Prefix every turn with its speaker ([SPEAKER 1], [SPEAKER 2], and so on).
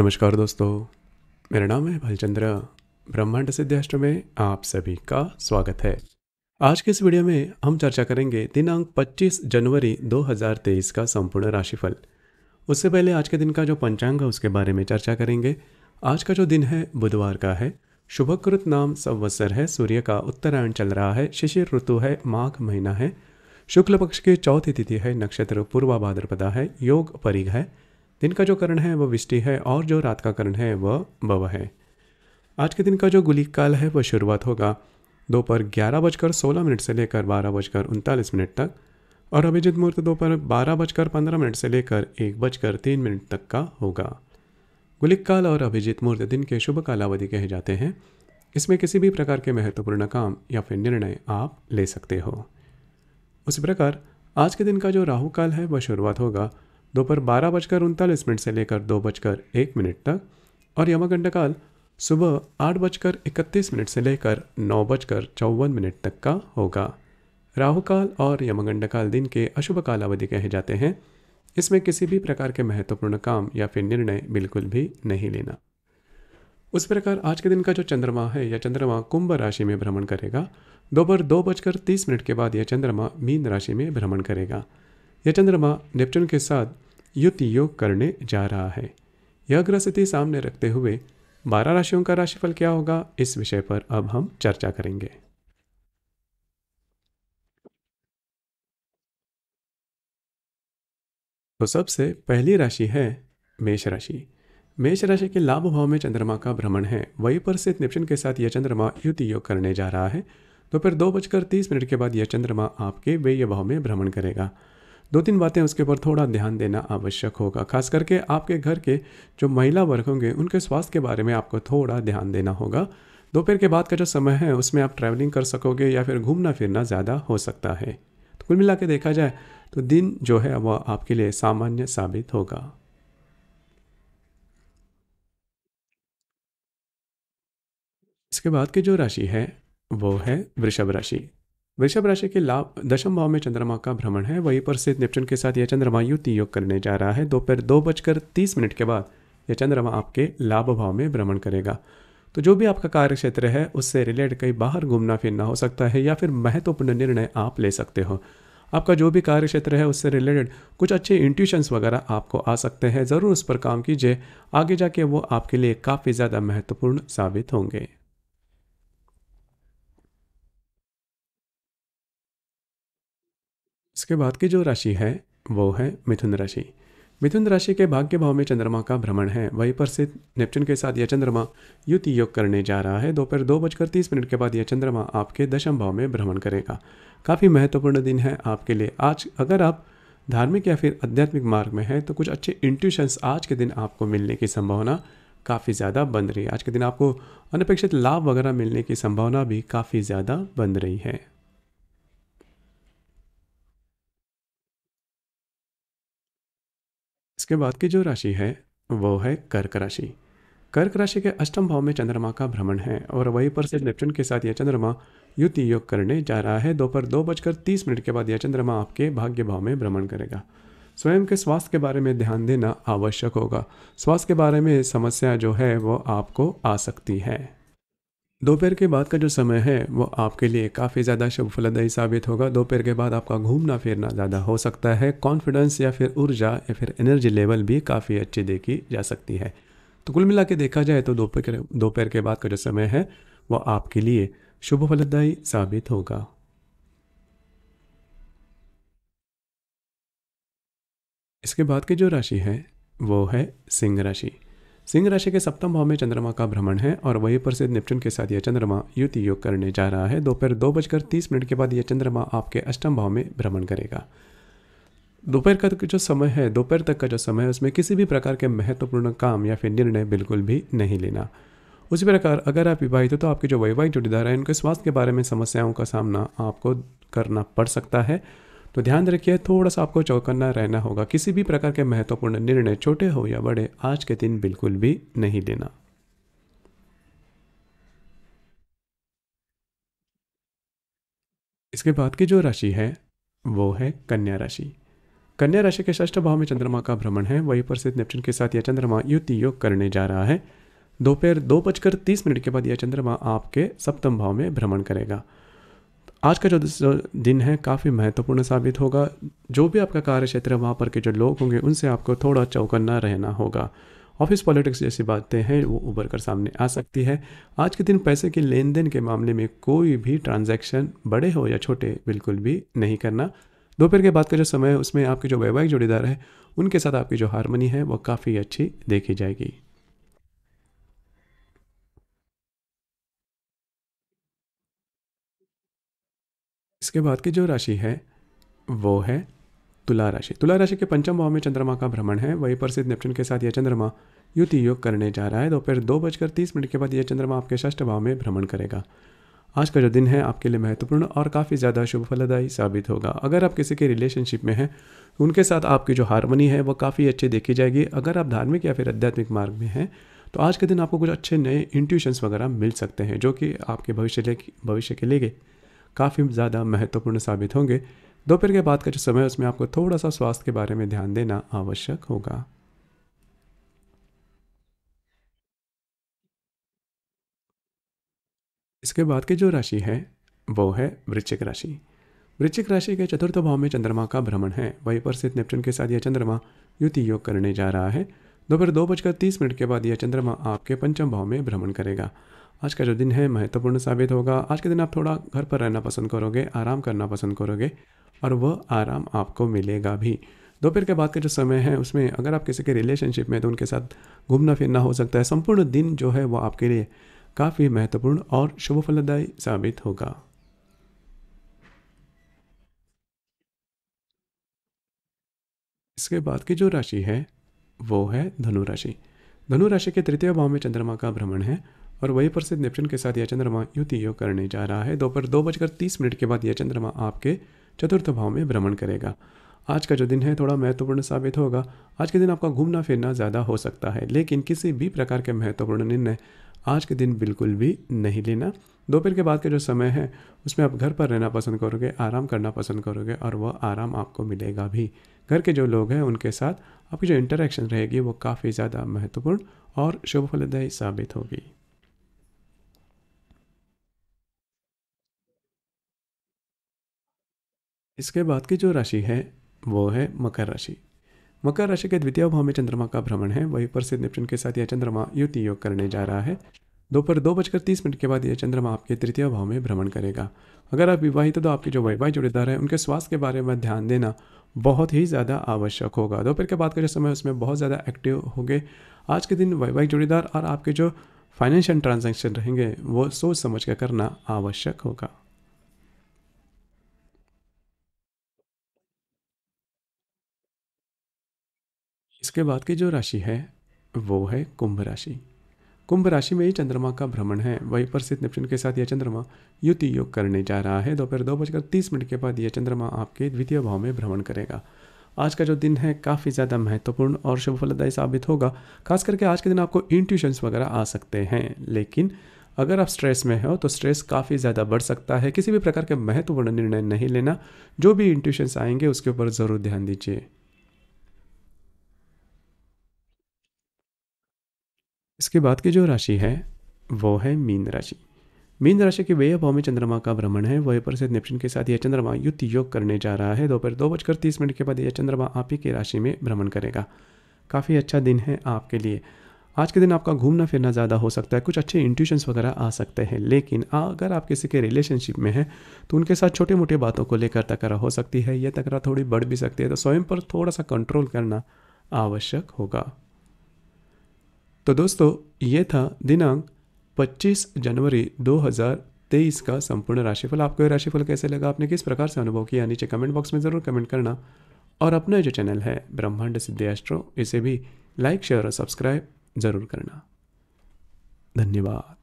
[SPEAKER 1] नमस्कार दोस्तों मेरा नाम है भलचंद्र ब्रह्मांड सिद्धाष्ट्र में आप सभी का स्वागत है आज के इस वीडियो में हम चर्चा करेंगे दिनांक 25 जनवरी 2023 का संपूर्ण राशिफल उससे पहले आज के दिन का जो पंचांग है उसके बारे में चर्चा करेंगे आज का जो दिन है बुधवार का है शुभकृत नाम संवत्सर है सूर्य का उत्तरायण चल रहा है शिशिर ऋतु है माघ महीना है शुक्ल पक्ष की चौथी तिथि है नक्षत्र पूर्वा भाद्रपदा है योग परिघ है दिन का जो करण है वह विष्टि है और जो रात का करण है वह भव है आज के दिन का जो गुलिक काल है वह शुरुआत होगा दोपहर ग्यारह बजकर सोलह मिनट से लेकर बारह बजकर उनतालीस मिनट तक और अभिजित मुहूर्त तो दोपहर बारह बजकर पंद्रह मिनट से लेकर एक बजकर तीन मिनट तक का होगा गुलिक काल और अभिजित मुहूर्त दिन के शुभ कालावधि कहे जाते हैं इसमें किसी भी प्रकार के महत्वपूर्ण काम या फिर निर्णय आप ले सकते हो उसी प्रकार आज के दिन का जो राहु काल है वह शुरुआत होगा दोपहर बारह बजकर उनतालीस मिनट से लेकर दो बजकर एक मिनट तक और यमागंडा काल सुबह आठ बजकर इकतीस मिनट से लेकर नौ बजकर चौवन मिनट तक का होगा राहुकाल और यमगंड काल दिन के अशुभ काल अवधि कहे जाते हैं इसमें किसी भी प्रकार के महत्वपूर्ण काम या फिर निर्णय बिल्कुल भी नहीं लेना उस प्रकार आज के दिन का जो चंद्रमा है यह चंद्रमा कुंभ राशि में भ्रमण करेगा दोपहर दो बजकर तीस मिनट के बाद यह चंद्रमा मीन राशि में भ्रमण करेगा यह चंद्रमा नेपच्यून के साथ युति योग करने जा रहा है यह ग्रह स्थिति सामने रखते हुए बारह राशियों का राशिफल क्या होगा इस विषय पर अब हम चर्चा करेंगे तो सबसे पहली राशि है मेष राशि मेष राशि के लाभ भाव में चंद्रमा का भ्रमण है वही पर स्थित निपचन के साथ यह चंद्रमा युति योग करने जा रहा है दोपहर तो दो बजकर तीस मिनट के बाद यह चंद्रमा आपके व्यय भाव में भ्रमण करेगा दो तीन बातें उसके ऊपर थोड़ा ध्यान देना आवश्यक होगा खास करके आपके घर के जो महिला वर्ग होंगे उनके स्वास्थ्य के बारे में आपको थोड़ा ध्यान देना होगा दोपहर के बाद का जो समय है उसमें आप ट्रैवलिंग कर सकोगे या फिर घूमना फिरना ज़्यादा हो सकता है तो कुल मिला के देखा जाए तो दिन जो है वह आपके लिए सामान्य साबित होगा इसके बाद की जो राशि है वो है वृषभ राशि वृषभ राशि के लाभ दशम भाव में चंद्रमा का भ्रमण है वहीं पर स्थित नेपच्यून के साथ यह चंद्रमा युति योग करने जा रहा है दोपहर दो बजकर तीस मिनट के बाद यह चंद्रमा आपके लाभ भाव में भ्रमण करेगा तो जो भी आपका कार्य क्षेत्र है उससे रिलेटेड कहीं बाहर घूमना फिरना हो सकता है या फिर महत्वपूर्ण निर्णय आप ले सकते हो आपका जो भी कार्य क्षेत्र है उससे रिलेटेड कुछ अच्छे इंट्यूशंस वगैरह आपको आ सकते हैं ज़रूर उस पर काम कीजिए आगे जाके वो आपके लिए काफ़ी ज़्यादा महत्वपूर्ण साबित होंगे इसके बाद की जो राशि है वो है मिथुन राशि मिथुन राशि के भाग्य भाव में चंद्रमा का भ्रमण है वहीं पर स्थित नेपच्यून के साथ यह चंद्रमा युति योग करने जा रहा है दोपहर दो बजकर तीस मिनट के बाद यह चंद्रमा आपके दशम भाव में भ्रमण करेगा काफ़ी महत्वपूर्ण दिन है आपके लिए आज अगर आप धार्मिक या फिर आध्यात्मिक मार्ग में हैं तो कुछ अच्छे इंट्यूशंस आज के दिन आपको मिलने की संभावना काफ़ी ज़्यादा बन रही है आज के दिन आपको अनपेक्षित लाभ वगैरह मिलने की संभावना भी काफ़ी ज़्यादा बन रही है इसके बाद की जो राशि है वो है कर्क राशि कर्क राशि के अष्टम भाव में चंद्रमा का भ्रमण है और वहीं पर से नेपच्यून के साथ यह चंद्रमा युति योग करने जा रहा है दोपहर दो, दो बजकर तीस मिनट के बाद यह चंद्रमा आपके भाग्य भाव में भ्रमण करेगा स्वयं के स्वास्थ्य के बारे में ध्यान देना आवश्यक होगा स्वास्थ्य के बारे में समस्या जो है वो आपको आ सकती है दोपहर के बाद का जो समय है वो आपके लिए काफ़ी ज़्यादा शुभफलदायी साबित होगा दोपहर के बाद आपका घूमना फिरना ज़्यादा हो सकता है कॉन्फिडेंस या फिर ऊर्जा या फिर एनर्जी लेवल भी काफ़ी अच्छी देखी जा सकती है तो कुल मिला के देखा जाए तो दोपहर दोपहर के बाद का जो समय है वो आपके लिए शुभ फलदायी साबित होगा इसके बाद की जो राशि है वो है सिंह राशि सिंह राशि के सप्तम भाव में चंद्रमा का भ्रमण है और वहीं पर से के साथ यह चंद्रमा युति योग करने जा रहा है दोपहर दो बजकर तीस मिनट के बाद यह चंद्रमा आपके अष्टम भाव में भ्रमण करेगा दोपहर का जो समय है दोपहर तक का जो समय है उसमें किसी भी प्रकार के महत्वपूर्ण काम या फिर निर्णय बिल्कुल भी नहीं लेना उसी प्रकार अगर आप विवाहित हो तो आपके जो वैवाहिक जोड़ीदार हैं उनके स्वास्थ्य के बारे में समस्याओं का सामना आपको करना पड़ सकता है तो ध्यान रखिए थोड़ा सा आपको चौकन्ना रहना होगा किसी भी प्रकार के महत्वपूर्ण निर्णय छोटे हो या बड़े आज के दिन बिल्कुल भी नहीं लेना इसके बाद की जो राशि है वो है कन्या राशि कन्या राशि के ष्ठ भाव में चंद्रमा का भ्रमण है वही पर स्थित नेपच्यून के साथ यह चंद्रमा युति योग करने जा रहा है दोपहर दो, दो बजकर तीस मिनट के बाद यह चंद्रमा आपके सप्तम भाव में भ्रमण करेगा आज का जो दिन है काफ़ी महत्वपूर्ण साबित होगा जो भी आपका कार्य क्षेत्र है वहाँ पर के जो लोग होंगे उनसे आपको थोड़ा चौकन्ना रहना होगा ऑफिस पॉलिटिक्स जैसी बातें हैं वो उभर कर सामने आ सकती है आज के दिन पैसे के लेन देन के मामले में कोई भी ट्रांजैक्शन बड़े हो या छोटे बिल्कुल भी नहीं करना दोपहर के बाद का जो समय है उसमें आपके जो वैवाहिक जोड़ीदार है उनके साथ आपकी जो हारमोनी है वो काफ़ी अच्छी देखी जाएगी इसके बाद की जो राशि है वो है तुला राशि तुला राशि के पंचम भाव में चंद्रमा का भ्रमण है वहीं पर सिद्ध नेपच्यून के साथ यह चंद्रमा युति योग करने जा रहा है दोपहर दो, दो बजकर तीस मिनट के बाद यह चंद्रमा आपके षष्ठ भाव में भ्रमण करेगा आज का जो दिन है आपके लिए महत्वपूर्ण और काफ़ी ज़्यादा शुभ फलदायी साबित होगा अगर आप किसी के रिलेशनशिप में हैं तो उनके साथ आपकी जो हारमोनी है वो काफ़ी अच्छी देखी जाएगी अगर आप धार्मिक या फिर आध्यात्मिक मार्ग में हैं तो आज के दिन आपको कुछ अच्छे नए इंट्यूशंस वगैरह मिल सकते हैं जो कि आपके भविष्य ले भविष्य के लिए काफ़ी ज़्यादा महत्वपूर्ण साबित होंगे दोपहर के बाद का जो समय है उसमें आपको थोड़ा सा स्वास्थ्य के बारे में ध्यान देना आवश्यक होगा इसके बाद की जो राशि है वो है वृश्चिक राशि वृश्चिक राशि के चतुर्थ भाव में चंद्रमा का भ्रमण है वहीं पर स्थित नेपच्यून के साथ यह चंद्रमा युति योग करने जा रहा है दोपहर दो बजकर तीस मिनट के बाद यह चंद्रमा आपके पंचम भाव में भ्रमण करेगा आज का जो दिन है महत्वपूर्ण साबित होगा आज के दिन आप थोड़ा घर पर रहना पसंद करोगे आराम करना पसंद करोगे और वह आराम आपको मिलेगा भी दोपहर के बाद का जो समय है उसमें अगर आप किसी के रिलेशनशिप में तो उनके साथ घूमना फिरना हो सकता है संपूर्ण दिन जो है वो आपके लिए काफ़ी महत्वपूर्ण और शुभ फलदायी साबित होगा इसके बाद की जो राशि है वो है धनु राशि धनु राशि के तृतीय भाव में चंद्रमा का भ्रमण है और वही पर से नेपच्यून के साथ यह चंद्रमा युति योग करने जा रहा है दोपहर दो, दो बजकर तीस मिनट के बाद यह चंद्रमा आपके चतुर्थ भाव में भ्रमण करेगा आज का जो दिन है थोड़ा महत्वपूर्ण साबित होगा आज के दिन आपका घूमना फिरना ज़्यादा हो सकता है लेकिन किसी भी प्रकार के महत्वपूर्ण निर्णय आज के दिन बिल्कुल भी नहीं लेना दोपहर के बाद का जो समय है उसमें आप घर पर रहना पसंद करोगे आराम करना पसंद करोगे और वह आराम आपको मिलेगा भी घर के जो लोग हैं उनके साथ आपकी जो इंटरेक्शन रहेगी वो काफ़ी ज़्यादा महत्वपूर्ण और शुभ फलदायी साबित होगी इसके बाद की जो राशि है वो है मकर राशि मकर राशि के द्वितीय भाव में चंद्रमा का भ्रमण है वहीं पर सिद्ध निपटन के साथ यह चंद्रमा युति योग करने जा रहा है दोपहर दो, दो बजकर तीस मिनट के बाद यह चंद्रमा आपके तृतीय भाव में भ्रमण करेगा अगर आप विवाहित तो आपके जो वैवाहिक जुड़ेदार हैं उनके स्वास्थ्य के बारे में ध्यान देना बहुत ही ज़्यादा आवश्यक होगा दोपहर के बाद का जो समय उसमें बहुत ज़्यादा एक्टिव होंगे आज के दिन वैवाहिक जुड़ेदार और आपके जो फाइनेंशियल ट्रांजेक्शन रहेंगे वो सोच समझ कर करना आवश्यक होगा इसके बाद की जो राशि है वो है कुंभ राशि कुंभ राशि में ही चंद्रमा का भ्रमण है वहीं पर स्थित नेपच्यून के साथ यह चंद्रमा युति योग करने जा रहा है दोपहर दो बजकर तीस मिनट के बाद यह चंद्रमा आपके द्वितीय भाव में भ्रमण करेगा आज का जो दिन है काफ़ी ज़्यादा महत्वपूर्ण और शुभ फलदायी साबित होगा खास करके आज के दिन आपको इंट्यूशंस वगैरह आ सकते हैं लेकिन अगर आप स्ट्रेस में हो तो स्ट्रेस काफ़ी ज़्यादा बढ़ सकता है किसी भी प्रकार के महत्वपूर्ण निर्णय नहीं लेना जो भी इंट्यूशंस आएंगे उसके ऊपर ज़रूर ध्यान दीजिए इसके बाद की जो राशि है वो है मीन राशि मीन राशि के व्यय भाव में चंद्रमा का भ्रमण है वह पर से नेप्शन के साथ यह चंद्रमा युद्ध योग करने जा रहा है दोपहर दो बजकर तीस मिनट के बाद यह चंद्रमा आप ही की राशि में भ्रमण करेगा काफ़ी अच्छा दिन है आपके लिए आज के दिन आपका घूमना फिरना ज़्यादा हो सकता है कुछ अच्छे इंट्यूशंस वगैरह आ सकते हैं लेकिन आ, अगर आप किसी के रिलेशनशिप में हैं तो उनके साथ छोटे मोटे बातों को लेकर तकरा हो सकती है यह तकरा थोड़ी बढ़ भी सकती है तो स्वयं पर थोड़ा सा कंट्रोल करना आवश्यक होगा तो दोस्तों ये था दिनांक 25 जनवरी 2023 का संपूर्ण राशिफल आपको ये राशिफल कैसे लगा आपने किस प्रकार से अनुभव किया नीचे कमेंट बॉक्स में ज़रूर कमेंट करना और अपना जो चैनल है ब्रह्मांड सिद्धि एस्ट्रो इसे भी लाइक शेयर और सब्सक्राइब ज़रूर करना धन्यवाद